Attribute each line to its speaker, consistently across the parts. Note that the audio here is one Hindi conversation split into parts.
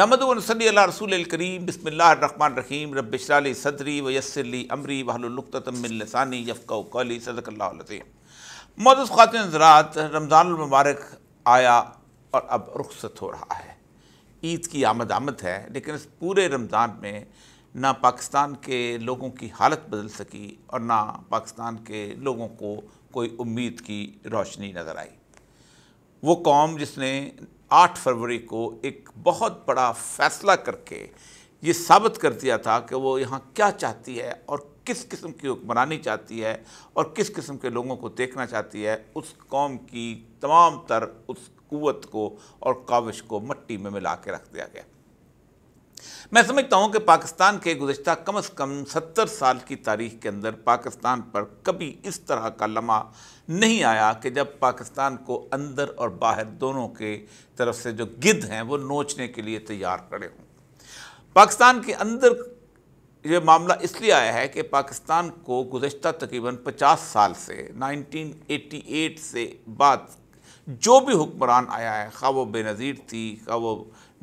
Speaker 1: नमद रसूल करीम बसमिल्लामान रहीम रबशराली सदरी वयसरली अमरी वहलुलतमिलसानी यफ़ कौली सदकल्लाम मदस ख़ातिन ज़रात रमज़ानमबारक आया और अब रुखसत हो रहा है ईद की आमद आमद है लेकिन इस पूरे रमज़ान में ना पाकिस्तान के लोगों की हालत बदल सकी और ना पाकिस्तान के लोगों को कोई उम्मीद की रोशनी नज़र आई वो कौम जिसने 8 फरवरी को एक बहुत बड़ा फैसला करके ये साबित कर दिया था कि वो यहाँ क्या चाहती है और किस किस्म की हुक्मरानी चाहती है और किस किस्म के लोगों को देखना चाहती है उस कौम की तमाम तर उस कुत को और काविश को मट्टी में मिला के रख दिया गया मैं समझता हूं कि पाकिस्तान के गुजशत कम अज़ कम सत्तर साल की तारीख के अंदर पाकिस्तान पर कभी इस तरह का लम्हा नहीं आया कि जब पाकिस्तान को अंदर और बाहर दोनों के तरफ से जो गिद्ध हैं वो नोचने के लिए तैयार खड़े हों पाकिस्तान के अंदर ये मामला इसलिए आया है कि पाकिस्तान को गुजशत तकरीबन 50 साल से 1988 से बाद जो भी हुक्मरान आया है खा वो बेनज़ीर थी खा वो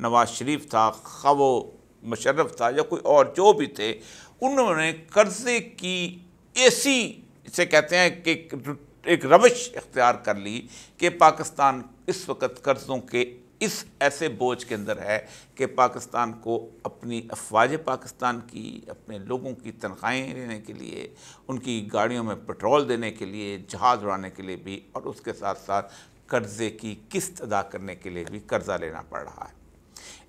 Speaker 1: नवाज़ शरीफ था खा वो मुशर्रफ था या कोई और जो भी थे उन्होंने कर्ज़े की ऐसी इसे कहते हैं कि एक रविश इख्तियार कर ली कि पाकिस्तान इस वक्त कर्ज़ों के इस ऐसे बोझ के अंदर है कि पाकिस्तान को अपनी अफवाज पाकिस्तान की अपने लोगों की तनख्वाहें लेने के लिए उनकी गाड़ियों में पेट्रोल देने के लिए जहाज़ उड़ाने के लिए भी और उसके साथ साथ कर्ज़े की किस्त अदा करने के लिए भी कर्ज़ा लेना पड़ रहा है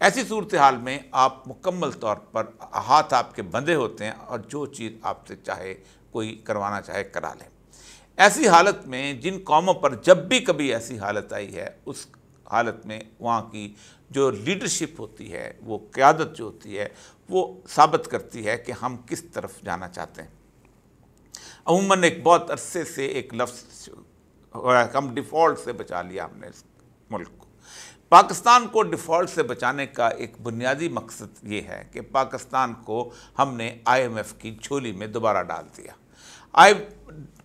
Speaker 1: ऐसी सूरत हाल में आप मुकम्मल तौर पर हाथ आपके बंधे होते हैं और जो चीज़ आपसे चाहे कोई करवाना चाहे करा लें ऐसी हालत में जिन कौमों पर जब भी कभी ऐसी हालत आई है उस हालत में वहाँ की जो लीडरशिप होती है वो क़्यादत जो होती है वो साबित करती है कि हम किस तरफ जाना चाहते हैं अमूमन एक बहुत अरसे से एक लफ्स हम डिफ़ॉल्ट से बचा लिया हमने इस मुल्क को पाकिस्तान को डिफ़ॉल्ट से बचाने का एक बुनियादी मकसद ये है कि पाकिस्तान को हमने आईएमएफ की झोली में दोबारा डाल दिया आई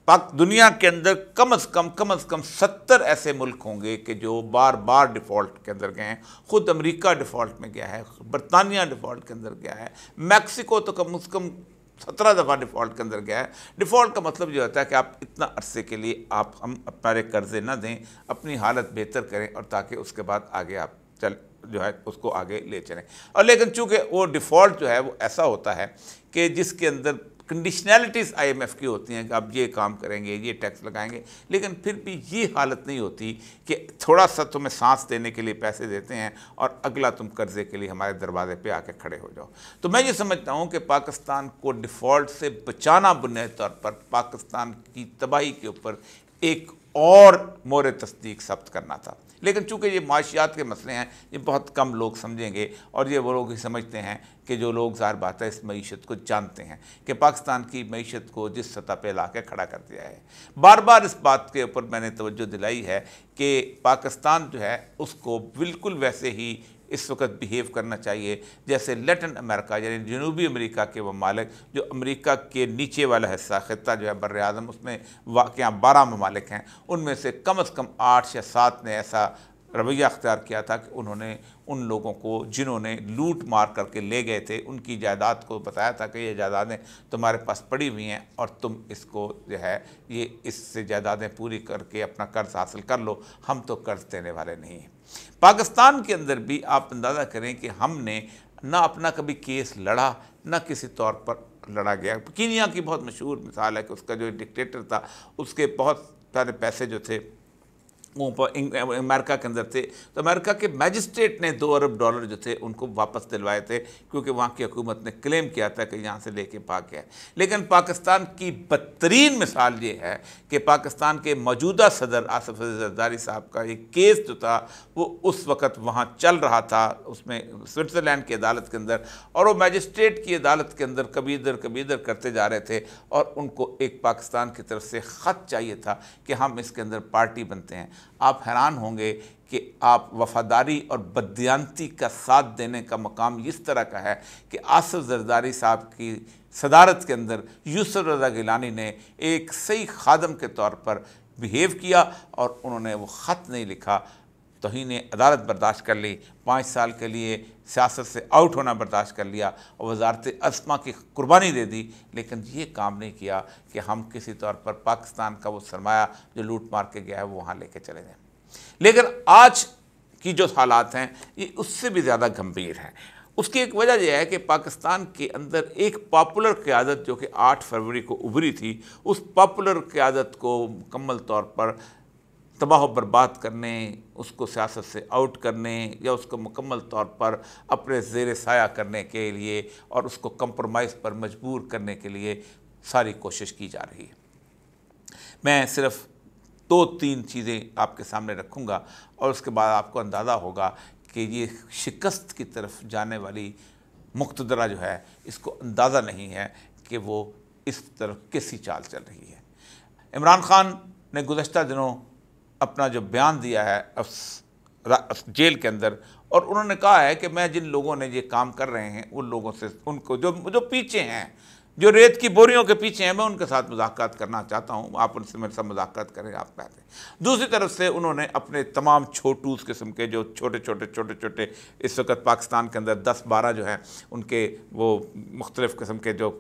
Speaker 1: पाक दुनिया के अंदर कम अज़ कम कम अज़ कम सत्तर ऐसे मुल्क होंगे कि जो बार बार डिफ़ॉल्ट के अंदर गए हैं ख़ुद अमेरिका डिफ़ॉल्ट में गया है बरतानिया डिफ़ॉल्ट के अंदर गया है मैक्सिको तो कम अज़ कम सत्रह दफ़ा डिफ़ॉल्ट के अंदर गया है डिफ़ॉल्ट का मतलब ये होता है कि आप इतना अरसे के लिए आप हम अपने कर्जे ना दें अपनी हालत बेहतर करें और ताकि उसके बाद आगे आप चल जो है उसको आगे ले चलें और लेकिन चूँकि वो डिफ़ॉल्ट जो है वो ऐसा होता है कि जिसके अंदर कंडीशनैलिटीज़ आईएमएफ की होती हैं कि आप ये काम करेंगे ये टैक्स लगाएंगे लेकिन फिर भी ये हालत नहीं होती कि थोड़ा सा तुम्हें सांस देने के लिए पैसे देते हैं और अगला तुम कर्जे के लिए हमारे दरवाजे पे आके खड़े हो जाओ तो मैं ये समझता हूँ कि पाकिस्तान को डिफ़ॉल्ट से बचाना बुनियादी तौर पर पाकिस्तान की तबाही के ऊपर एक और मोर तस्दीक सब्त करना था लेकिन चूँकि ये माशियात के मसले हैं ये बहुत कम लोग समझेंगे और ये वो लोग ही समझते हैं कि जो लोग ज़ाहिर बात है इस मीशत को जानते हैं कि पाकिस्तान की मीशत को जिस सतह पर ला के खड़ा कर दिया है बार बार इस बात के ऊपर मैंने तवज्जो दिलाई है कि पाकिस्तान जो है उसको बिल्कुल वैसे ही इस वक्त बिहेव करना चाहिए जैसे लेटिन अमेरिका यानी जनूबी अमेरिका के ममालिक जो अमेरिका के नीचे वाला हिस्सा खत्ता जो है बर आज़म उसमें वाक़ बारह ममालिक हैं उनमें से कम अज़ कम आठ या सात ने ऐसा रवैया अख्तियार किया था कि उन्होंने उन लोगों को जिन्होंने लूट मार करके ले गए थे उनकी जायदाद को बताया था कि ये जायदादें तुम्हारे पास पड़ी हुई हैं और तुम इसको जो है ये इससे जायदादें पूरी करके अपना कर्ज हासिल कर लो हम तो कर्ज देने वाले नहीं हैं पाकिस्तान के अंदर भी आप अंदाज़ा करें कि हमने ना अपना कभी केस लड़ा ना किसी तौर पर लड़ा गया कीनिया की बहुत मशहूर मिसाल है कि उसका जो डिक्टेटर था उसके बहुत सारे पैसे जो थे अमेरिका के अंदर थे तो अमेरिका के मैजिस्ट्रेट ने दो अरब डॉलर जो थे उनको वापस दिलवाए थे क्योंकि वहाँ की हुकूमत ने क्लेम किया था कि यहाँ से लेके पाक है लेकिन पाकिस्तान की बदतरीन मिसाल ये है कि पाकिस्तान के मौजूदा सदर आसफ जरदारी साहब का एक केस जो था वो उस वक्त वहाँ चल रहा था उसमें स्विट्ज़रलैंड की अदालत के अंदर और वो मैजिस्ट्रेट की अदालत के अंदर कभी इधर कभी इधर करते जा रहे थे और उनको एक पाकिस्तान की तरफ से ख़त चाहिए था कि हम इसके अंदर पार्टी बनते हैं आप हैरान होंगे कि आप वफादारी और बदयांती का साथ देने का मकाम इस तरह का है कि आसफ़ जरदारी साहब की सदारत के अंदर यूसर रजा गिलानी ने एक सही खादम के तौर पर बिहेव किया और उन्होंने वो ख़त नहीं लिखा तोहन ने अदालत बर्दाश्त कर ली पाँच साल के लिए सियासत से आउट होना बर्दाश्त कर लिया और वजारत असमा की कुर्बानी दे दी लेकिन ये काम नहीं किया कि हम किसी तौर पर पाकिस्तान का वो सरमाया जो लूट मार के गया है वो वहाँ ले कर चले जाए लेकिन आज की जो हालात हैं ये उससे भी ज़्यादा गंभीर हैं उसकी एक वजह यह है कि पाकिस्तान के अंदर एक पॉपुलर क्यादत जो कि 8 फरवरी को उभरी थी उस पॉपुलर क्यादत को मुकम्मल तौर पर तबाह बर्बाद करने उसको सियासत से आउट करने या उसको मुकम्मल तौर पर अपने जेर साया करने के लिए और उसको कंप्रोमाइज़ पर मजबूर करने के लिए सारी कोशिश की जा रही है मैं सिर्फ दो तीन चीज़ें आपके सामने रखूँगा और उसके बाद आपको अंदाज़ा होगा कि ये शिकस्त की तरफ जाने वाली मुख्तरा जो है इसको अंदाज़ा नहीं है कि वो इस तरफ कैसी चाल चल रही है इमरान खान ने गुज़शत दिनों अपना जो बयान दिया है जेल के अंदर और उन्होंने कहा है कि मैं जिन लोगों ने ये काम कर रहे हैं उन लोगों से उनको जो जो पीछे हैं जो रेत की बोरियों के पीछे हैं मैं उनके साथ मुलाकात करना चाहता हूं आप उनसे मेरे साथ मुलाकात करें आप कहते हैं दूसरी तरफ से उन्होंने अपने तमाम छोटूस किस्म के जो छोटे छोटे छोटे छोटे इस वक्त पाकिस्तान के अंदर दस बारह जो हैं उनके वो मुख्तलिफ़ किस्म के जो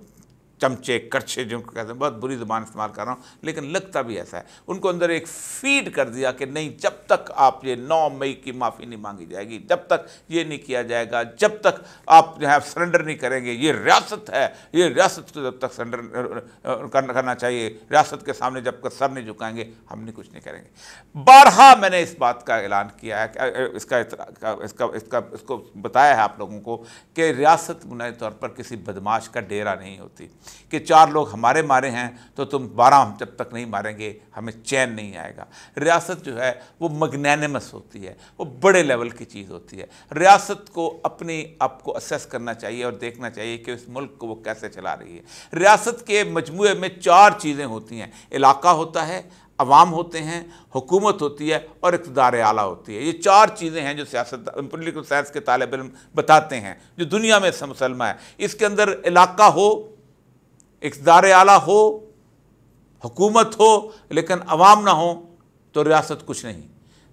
Speaker 1: चमचे करछे जो कहते हैं बहुत बुरी जबान इस्तेमाल कर रहा हूँ लेकिन लगता भी ऐसा है उनको अंदर एक फीड कर दिया कि नहीं जब तक आप ये नौ मई की माफ़ी नहीं मांगी जाएगी जब तक ये नहीं किया जाएगा जब तक आप जो है सरेंडर नहीं करेंगे ये रियासत है ये रियासत को जब तक सरेंडर करना चाहिए रियासत के सामने जब तक सर नहीं झुकाएंगे हम नहीं कुछ नहीं करेंगे बारहा मैंने इस बात का ऐलान किया है इसका इसका इसका इसको बताया है आप लोगों को कि रियासत बुनियादी तौर पर किसी बदमाश का डेरा नहीं होती कि चार लोग हमारे मारे हैं तो तुम बारह हम जब तक नहीं मारेंगे हमें चैन नहीं आएगा रियासत जो है वो मगनैनमस होती है वो बड़े लेवल की चीज़ होती है रियासत को अपने आप को असेस करना चाहिए और देखना चाहिए कि उस मुल्क को वो कैसे चला रही है रियासत के मजमु में चार चीज़ें होती हैं इलाका होता है अवाम होते हैं हुकूमत होती है और इकतदार आला होती है ये चार चीज़ें हैं जो सियासत पोलिटिकल साइंस के तालब इम बताते हैं जो दुनिया में मुसलमा है इसके अंदर इलाका हो इकदार आला हो हुकूमत हो लेकिन अवाम ना हो तो रियासत कुछ नहीं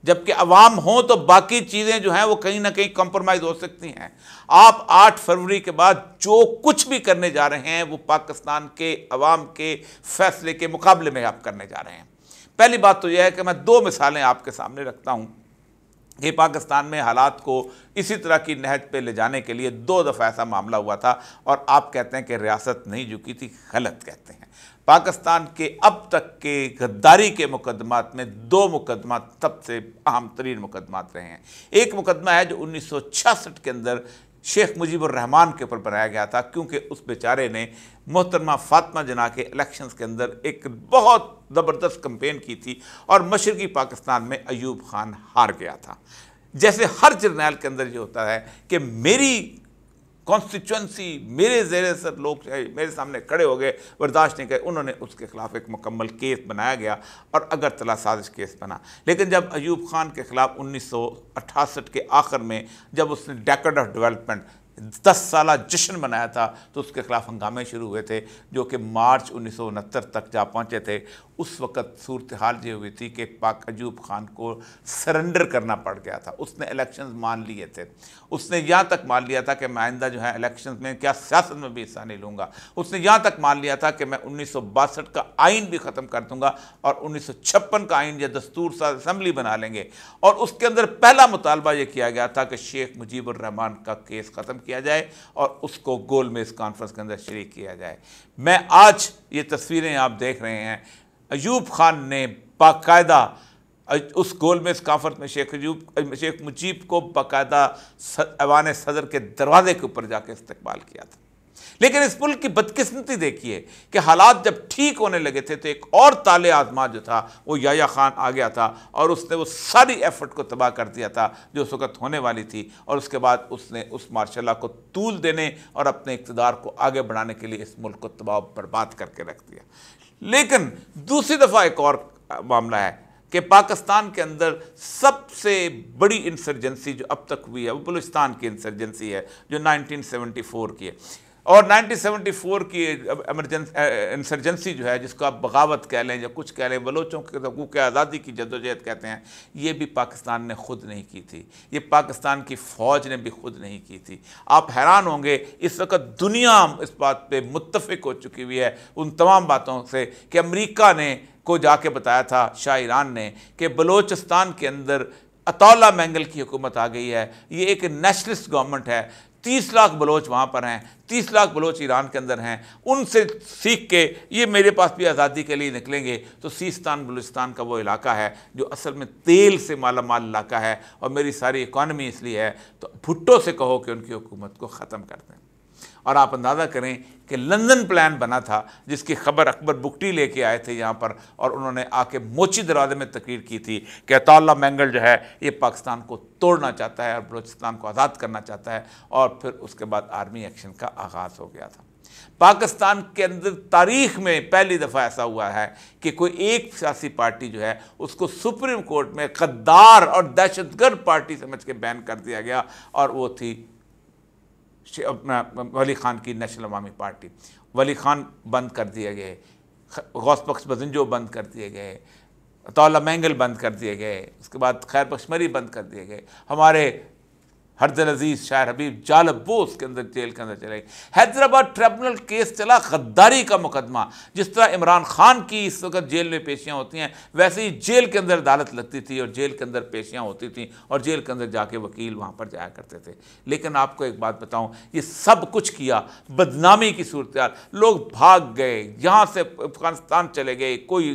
Speaker 1: जबकि अवाम हो तो बाकी चीज़ें जो हैं वो कहीं ना कहीं कंप्रोमाइज़ हो सकती हैं आप 8 फरवरी के बाद जो कुछ भी करने जा रहे हैं वो पाकिस्तान के अवाम के फैसले के मुकाबले में आप करने जा रहे हैं पहली बात तो यह है कि मैं दो मिसालें आपके सामने रखता हूँ कि पाकिस्तान में हालात को इसी तरह की नहज पे ले जाने के लिए दो दफ़ा ऐसा मामला हुआ था और आप कहते हैं कि रियासत नहीं झुकी थी गलत कहते हैं पाकिस्तान के अब तक के गद्दारी के मुकदमात में दो मुकदमा सबसे अहम तरीन मुकदमात रहे हैं एक मुकदमा है जो 1966 के अंदर शेख रहमान के ऊपर बनाया गया था क्योंकि उस बेचारे ने मोहतरमा फातमा जना के इलेक्शन के अंदर एक बहुत ज़बरदस्त कंपेन की थी और मशरकी पाकिस्तान में अयूब खान हार गया था जैसे हर जर्नैल के अंदर ये होता है कि मेरी कॉन्स्टिट्यूंसी मेरे जेर सर लोग मेरे सामने खड़े हो गए बर्दाश्त नहीं करे उन्होंने उसके खिलाफ एक मुकम्मल केस बनाया गया और अगरतला साजिश केस बना लेकिन जब अयूब खान के खिलाफ उन्नीस के आखिर में जब उसने डेकड ऑफ डेवलपमेंट दस साल जश्न मनाया था तो उसके खिलाफ हंगामे शुरू हुए थे जो कि मार्च उन्नीस तक जा पहुँचे थे उस वक़्त सूरत हाल ये हुई थी कि पाक अजूब खान को सरेंडर करना पड़ गया था उसने इलेक्शन मान लिए थे उसने यहाँ तक मान लिया था कि मैं आइंदा जो है इलेक्शन में क्या सियासत में भी हिस्सा नहीं लूँगा उसने यहाँ तक मान लिया था कि मैं उन्नीस का आइन भी ख़त्म कर दूँगा और उन्नीस का आइन या दस्तूर सा असम्बली बना लेंगे और उसके अंदर पहला मुतालबा यह किया गया था कि शेख मुजीबरहमान का केस ख़त्म किया जाए और उसको गोल में इस कॉन्फ्रेंस के अंदर शरीक किया जाए मैं आज ये तस्वीरें आप देख रहे हैं अयूब खान ने बाकायदा उस गोल में इस काफरत में शेख अयूब शेख मुजीब को बाकायदा अवान सदर के दरवाजे के ऊपर जाके इस्तेमाल किया था लेकिन इस मुल्क की बदकिस्मती देखिए कि हालात जब ठीक होने लगे थे तो एक और ताले आजमा जो था वो याया खान आ गया था और उसने वो सारी एफर्ट को तबाह कर दिया था जो उस वक्त होने वाली थी और उसके बाद उसने उस मार्शाला को तूल देने और अपने इकतदार को आगे बढ़ाने के लिए इस मुल्क को तबाह बर्बाद करके रख दिया लेकिन दूसरी दफ़ा एक और मामला है कि पाकिस्तान के अंदर सबसे बड़ी इंसर्जेंसी जो अब तक हुई है वो बलुचिस्तान की इंसर्जेंसी है जो 1974 की है और 1974 की इंसर्जेंसी जो है जिसको आप बगावत कह लें या कुछ कह लें बलोचों के हकूक आज़ादी की जदोजहद कहते हैं ये भी पाकिस्तान ने खुद नहीं की थी ये पाकिस्तान की फ़ौज ने भी खुद नहीं की थी आप हैरान होंगे इस वक्त दुनिया इस बात पर मुतफिक हो चुकी हुई है उन तमाम बातों से कि अमरीका ने को जाके बताया था शाह ईरान ने कि बलोचिस्तान के अंदर अतौला मैंगल की हुकूमत आ गई है ये एक नेशनलिस्ट गवर्नमेंट है तीस लाख बलोच वहाँ पर हैं तीस लाख बलोच ईरान के अंदर हैं उनसे सीख के ये मेरे पास भी आज़ादी के लिए निकलेंगे तो सीस्तान बलूचिस्तान का वो इलाका है जो असल में तेल से माला माल इलाका है और मेरी सारी इकानमी इसलिए है तो भुट्टो से कहो कि उनकी हुकूमत को ख़त्म कर दें और आप अंदाज़ा करें कि लंदन प्लान बना था जिसकी खबर अकबर बुकटी लेके आए थे यहाँ पर और उन्होंने आके मोची दरवाजे में तकरीर की थी कि अतल्ला मैंगल जो है ये पाकिस्तान को तोड़ना चाहता है और बलोचिस्तान को आज़ाद करना चाहता है और फिर उसके बाद आर्मी एक्शन का आगाज़ हो गया था पाकिस्तान के अंदर तारीख में पहली दफ़ा ऐसा हुआ है कि कोई एक सियासी पार्टी जो है उसको सुप्रीम कोर्ट में गद्दार और दहशतगर्द पार्टी समझ के बैन कर दिया गया और वो थी वली ख़ान की नेशनल अवामी पार्टी वली ख़ान बंद कर दिए गए गौस पक्ष बजनजो बंद कर दिए गए तौला मैंगल बंद कर दिए गए उसके बाद खैर पश्मरी बंद कर दिए गए हमारे हर्जल अजीज़ शायर हबीब जालब वो उसके अंदर जेल के अंदर चले गए हैदराबाद ट्रिब्यूनल केस चला गद्दारी का मुकदमा जिस तरह इमरान खान की इस वक्त जेल में पेशियाँ होती हैं वैसे ही जेल के अंदर अदालत लगती थी और जेल के अंदर पेशियाँ होती थी और जेल के अंदर जाके वकील वहाँ पर जाया करते थे लेकिन आपको एक बात बताऊँ ये सब कुछ किया बदनामी की सूरत लोग भाग गए यहाँ से अफगानिस्तान चले गए कोई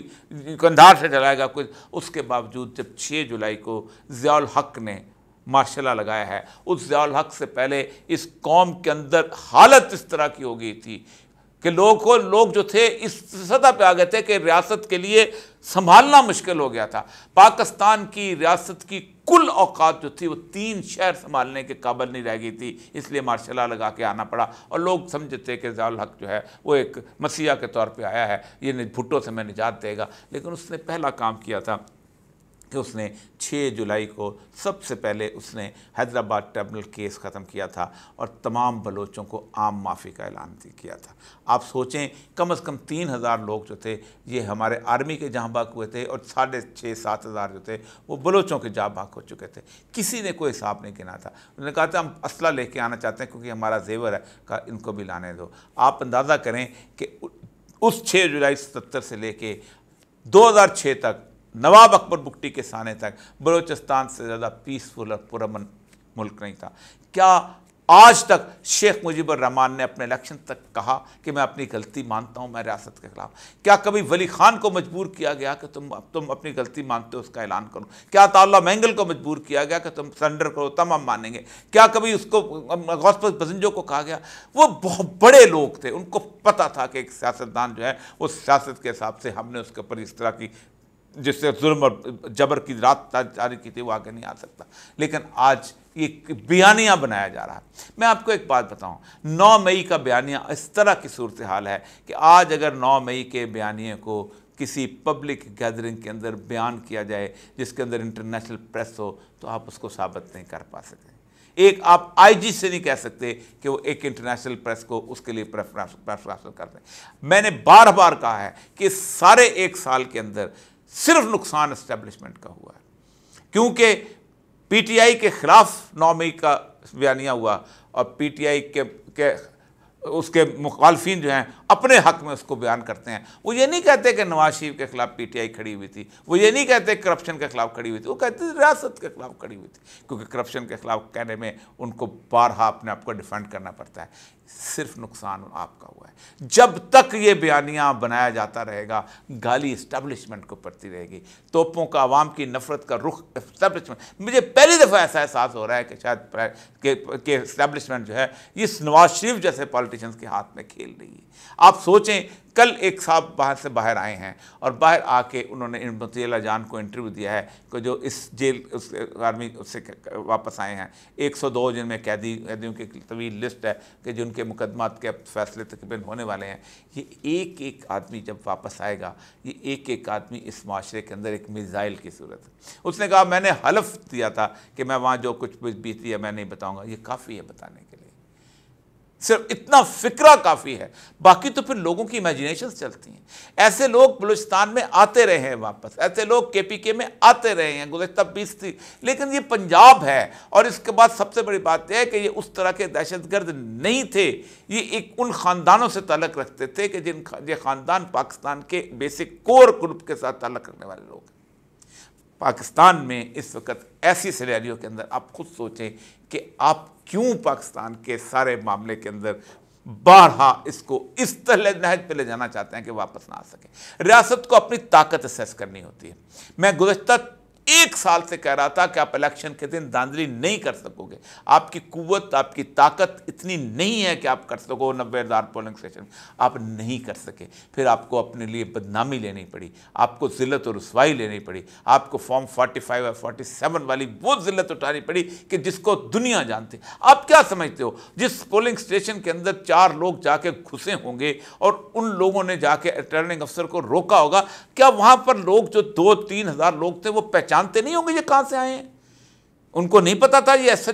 Speaker 1: कंधार से चलाएगा कोई उसके बावजूद जब छः जुलाई को ज़ियाल हक ने मार्शला लगाया है उस जयाल हक से पहले इस कौम के अंदर हालत इस तरह की हो गई थी कि लोग को लोग जो थे इस सतह पे आ गए थे कि रियासत के लिए संभालना मुश्किल हो गया था पाकिस्तान की रियासत की कुल औकात जो थी वो तीन शहर संभालने के काबल नहीं रह गई थी इसलिए मार्शला लगा के आना पड़ा और लोग समझते थे कि जयाल हक जो है वो एक मसीहा के तौर पे आया है ये भुट्टो से मैं निजात देगा लेकिन उसने पहला काम किया था कि उसने 6 जुलाई को सबसे पहले उसने हैदराबाद टर्मिनल केस ख़त्म किया था और तमाम बलोचों को आम माफ़ी का ऐलान किया था आप सोचें कम अज़ कम तीन हज़ार लोग जो थे ये हमारे आर्मी के जहाँ बाग हुए थे और साढ़े छः सात हज़ार जो थे वो बलोचों के जहाँ बाग हो चुके थे किसी ने कोई हिसाब नहीं गिना था उन्होंने कहा था हम असला लेके आना चाहते हैं क्योंकि हमारा जेवर है कहा इनको भी लाने दो आप अंदाज़ा करें कि उस छः जुलाई सतर से लेके 2006 तक नवाब अकबर बुकटी के साने तक बलोचिस्तान से ज़्यादा पीसफुल और पुरमन मुल्क नहीं था क्या आज तक शेख मुजीबर रहमान ने अपने इलेक्शन तक कहा कि मैं अपनी गलती मानता हूं मैं रियासत के खिलाफ क्या कभी वली खान को मजबूर किया गया कि तुम तुम अपनी गलती मानते हो उसका ऐलान करो क्या ताला मैंगल को मजबूर किया गया कि तुम सरेंडर करो तमाम हम मानेंगे क्या कभी उसको गौसपत बजंजो को कहा गया वो बहुत बड़े लोग थे उनको पता था कि एक सियासतदान जो है उस सियासत के हिसाब से हमने उसके ऊपर इस तरह की जिससे जुल्म और जबर की रात जारी की थी वो आगे नहीं आ सकता लेकिन आज ये बयानिया बनाया जा रहा है मैं आपको एक बात बताऊं नौ मई का बयानिया इस तरह की सूरत हाल है कि आज अगर नौ मई के बयानिए को किसी पब्लिक गैदरिंग के अंदर बयान किया जाए जिसके अंदर इंटरनेशनल प्रेस हो तो आप उसको साबित नहीं कर पा सकते एक आप आईजी से नहीं कह सकते कि वो एक इंटरनेशनल प्रेस को उसके लिए प्रेफरेंस प्रेफरेंस करते मैंने बार बार कहा है कि सारे एक साल के अंदर सिर्फ नुकसान इस्टेब्लिशमेंट का हुआ है क्योंकि पीटीआई के खिलाफ मई का बयानिया हुआ और पीटीआई के के उसके मुखालफी जो हैं अपने हक में उसको बयान करते हैं वो ये नहीं कहते कि नवाज शरीफ के खिलाफ पीटीआई खड़ी हुई थी वो ये नहीं कहते करप्शन के खिलाफ खड़ी हुई थी वो कहते थे रियासत के खिलाफ खड़ी हुई थी क्योंकि करप्शन के खिलाफ कहने में उनको बारहा अपने आप को डिफेंड करना पड़ता है सिर्फ नुकसान आपका हुआ है जब तक ये बयानियाँ बनाया जाता रहेगा गाली इस्टबलिशमेंट को पड़ती रहेगी तोपों का आवाम की नफरत का रुख इस्टबलिशमेंट मुझे पहली दफ़ा ऐसा एहसास हो रहा है कि शायद के इस्टबलिशमेंट जो है इस नवाज शरीफ जैसे पॉलिटिशन के हाथ में खेल रही है आप सोचें कल एक साहब वहाँ से बाहर आए हैं और बाहर आके उन्होंने मतीला जान को इंटरव्यू दिया है कि जो इस जेल उस आर्मी उससे वापस आए हैं 102 जिनमें कैदी कैदियों की तवील लिस्ट है कि जिनके मुकदमात के फैसले तकरीबन होने वाले हैं ये एक एक आदमी जब वापस आएगा ये एक एक आदमी इस माशरे के अंदर एक मिज़ाइल की सूरत है उसने कहा मैंने हलफ दिया था कि मैं वहाँ जो कुछ बीती है मैं नहीं बताऊँगा ये काफ़ी है बताने के लिए सिर्फ इतना फिक्रा काफ़ी है बाकी तो फिर लोगों की इमेजिनेशन चलती हैं ऐसे लोग बलूचिस्तान में आते रहे हैं वापस ऐसे लोग के पी के में आते रहे हैं गुजशत बीस थी लेकिन ये पंजाब है और इसके बाद सबसे बड़ी बात यह है कि ये उस तरह के दहशत गर्द नहीं थे ये एक उन ख़ानदानों से ताल्लक़ रखते थे कि जिन ये ख़ानदान पाकिस्तान के बेसिक कोर ग्रुप के साथ ताल्लक़ रखने वाले लोग हैं पाकिस्तान में इस वक्त ऐसी सिनेरियो के अंदर आप खुद सोचें कि आप क्यों पाकिस्तान के सारे मामले के अंदर बारहा इसको इस तरह नहज पर ले जाना चाहते हैं कि वापस ना आ सके रियासत को अपनी ताकत असेस करनी होती है मैं गुजशत एक साल से कह रहा था कि आप इलेक्शन के दिन धांधली नहीं कर सकोगे आपकी कुवत आपकी ताकत इतनी नहीं है कि आप कर सको नब्बे हज़ार पोलिंग स्टेशन आप नहीं कर सके फिर आपको अपने लिए बदनामी लेनी पड़ी आपको ज़िलत और रसवाई लेनी पड़ी आपको फॉर्म फोर्टी फाइव और फोर्टी सेवन वाली वो ज़िलत उठानी पड़ी कि जिसको दुनिया जानती आप क्या समझते हो जिस पोलिंग स्टेशन के अंदर चार लोग जाके घुसे होंगे और उन लोगों ने जाके रिटर्निंग अफसर को रोका होगा क्या वहाँ पर लोग जो दो तीन हज़ार लोग थे वो पहचान जानते नहीं होंगे ये कहाँ से आए हैं उनको नहीं पता था ये एस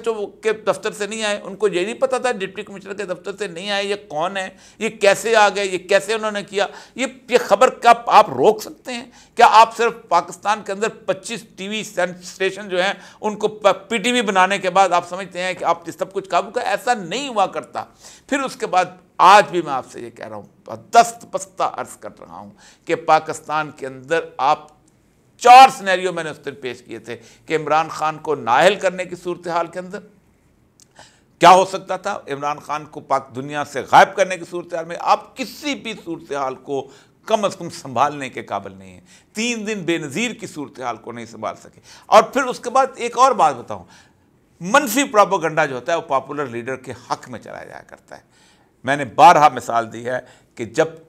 Speaker 1: के दफ्तर से नहीं आए उनको ये नहीं पता था डिप्टी कमिश्नर के दफ्तर से नहीं आए ये कौन है ये कैसे आ गए ये कैसे उन्होंने किया ये ये खबर क्या आप रोक सकते हैं क्या आप सिर्फ पाकिस्तान के अंदर 25 टीवी स्टेशन जो हैं उनको पीटीवी बनाने के बाद आप समझते हैं कि आप सब कुछ काबू का ऐसा नहीं हुआ करता फिर उसके बाद आज भी मैं आपसे ये कह रहा हूँ दस्त पस्ता अर्ज कर रहा हूँ कि पाकिस्तान के अंदर आप चार सिनेरियो मैंने उस दिन पेश किए थे कि इमरान खान को नाहल करने की सूरत हाल के अंदर क्या हो सकता था इमरान खान को पाक दुनिया से गायब करने की सूरत हाल में आप किसी भी सूरत हाल को कम अज़ कम संभालने के काबिल नहीं है तीन दिन बेनज़ीर की सूरत हाल को नहीं संभाल सके और फिर उसके बाद एक और बात बताऊँ मनफी प्रापोगंडा जो होता है वो पॉपुलर लीडर के हक में चलाया जाया करता है मैंने बारहा मिसाल दी है कि जब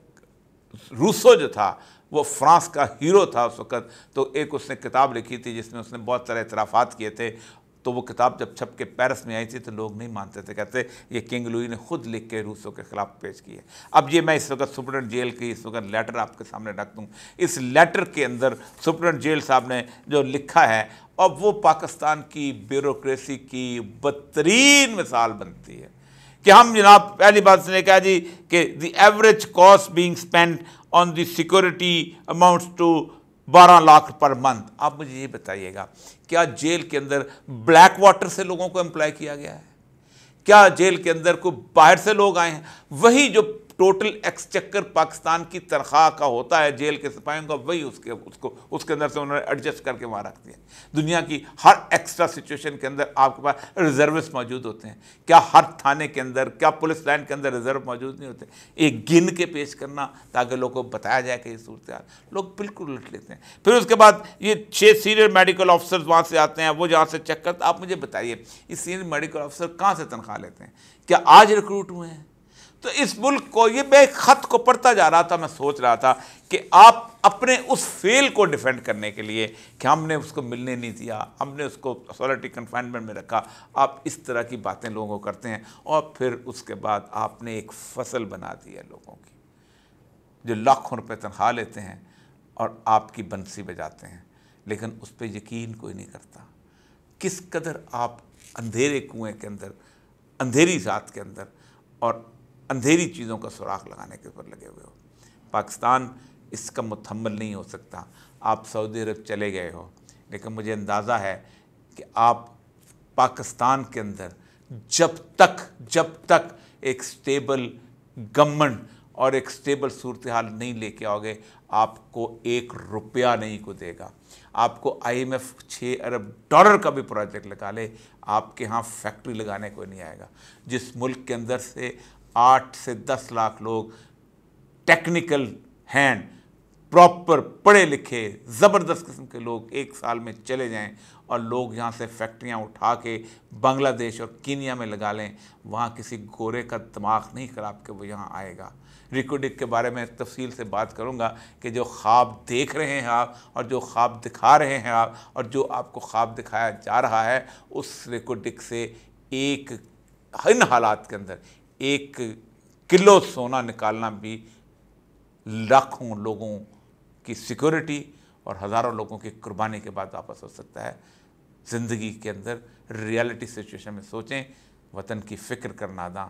Speaker 1: रूसो जो था वो फ्रांस का हीरो था उस वक़्त तो एक उसने किताब लिखी थी जिसमें उसने बहुत सारे इतराफ़ात किए थे तो वो किताब जब छप के पेरिस में आई थी तो लोग नहीं मानते थे कहते ये किंग लुई ने खुद लिख के रूसों के ख़िलाफ़ पेश की है अब ये मैं इस वक्त सुप्रेंट जेल की इस वक्त लेटर आपके सामने रख दूँ इस लेटर के अंदर सुप्रेंट जेल साहब ने जो लिखा है अब वो पाकिस्तान की ब्यूरोसी की बदतरीन मिसाल बनती है कि हम जनाब पहली बात उसने कहा जी कि the average cost being spent on the security amounts to 12 lakh per month आप मुझे ये बताइएगा क्या जेल के अंदर ब्लैक वाटर से लोगों को एम्प्लॉय किया गया है क्या जेल के अंदर कोई बाहर से लोग आए हैं वही जो टोटल एक्सचक्कर पाकिस्तान की तनख्वाह का होता है जेल के सिपाहियों का वही उसके उसको उसके अंदर से उन्होंने एडजस्ट करके वहाँ रख दिया दुनिया की हर एक्स्ट्रा सिचुएशन के अंदर आपके पास रिजर्व मौजूद होते हैं क्या हर थाने के अंदर क्या पुलिस लाइन के अंदर रिजर्व मौजूद नहीं होते एक गिन के पेश करना ताकि लोगों को बताया जाए कि ये सूरत लोग बिल्कुल उलट लेते हैं फिर उसके बाद ये छः सीनियर मेडिकल ऑफिसर वहाँ से आते हैं वो जहाँ से चेक करते आप मुझे बताइए ये सीनियर मेडिकल ऑफिसर कहाँ से तनख्वाह लेते हैं क्या आज रिक्रूट हुए हैं तो इस मुल्क को ये मैं ख़त को पढ़ता जा रहा था मैं सोच रहा था कि आप अपने उस फेल को डिफेंड करने के लिए कि हमने उसको मिलने नहीं दिया हमने उसको सोलिटी कन्फाइनमेंट में रखा आप इस तरह की बातें लोगों को करते हैं और फिर उसके बाद आपने एक फसल बना दी है लोगों की जो लाखों रुपए तनख्वाह लेते हैं और आपकी बंसी बजाते हैं लेकिन उस पर यकीन कोई नहीं करता किस कदर आप अंधेरे कुएँ के अंदर अंधेरी रात के अंदर और अंधेरी चीज़ों का सुराख लगाने के ऊपर लगे हुए हो पाकिस्तान इसका मुतमल नहीं हो सकता आप सऊदी अरब चले गए हो लेकिन मुझे अंदाज़ा है कि आप पाकिस्तान के अंदर जब तक जब तक एक स्टेबल गवर्नमेंट और एक स्टेबल सूरत हाल नहीं लेके आओगे आपको एक रुपया नहीं को देगा आपको आईएमएफ एम छः अरब डॉलर का भी प्रोजेक्ट लगा ले आपके यहाँ फैक्ट्री लगाने को नहीं आएगा जिस मुल्क के अंदर से आठ से दस लाख लोग टेक्निकल हैंड प्रॉपर पढ़े लिखे ज़बरदस्त किस्म के लोग एक साल में चले जाएं और लोग यहाँ से फैक्ट्रियाँ उठा के बांग्लादेश और कीनिया में लगा लें वहाँ किसी गोरे का दिमाग नहीं ख़राब के वो यहाँ आएगा रिकोडिक के बारे में तफसील से बात करूँगा कि जो ख्वाब देख रहे हैं आप और जो ख्वाब दिखा रहे हैं आप और जो आपको ख्वाब दिखाया जा रहा है उस रिकोडिक से एक इन हालात के अंदर एक किलो सोना निकालना भी लाखों लोगों की सिक्योरिटी और हज़ारों लोगों की कुर्बानी के बाद वापस हो सकता है ज़िंदगी के अंदर रियलिटी सिचुएशन में सोचें वतन की फ़िक्र करना दा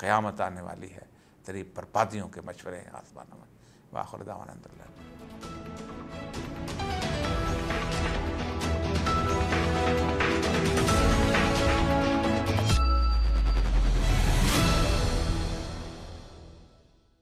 Speaker 1: क़यामत आने वाली है तेरी बर्बादियों के मशवरे हैं आसमान में वाखुरदा आनंद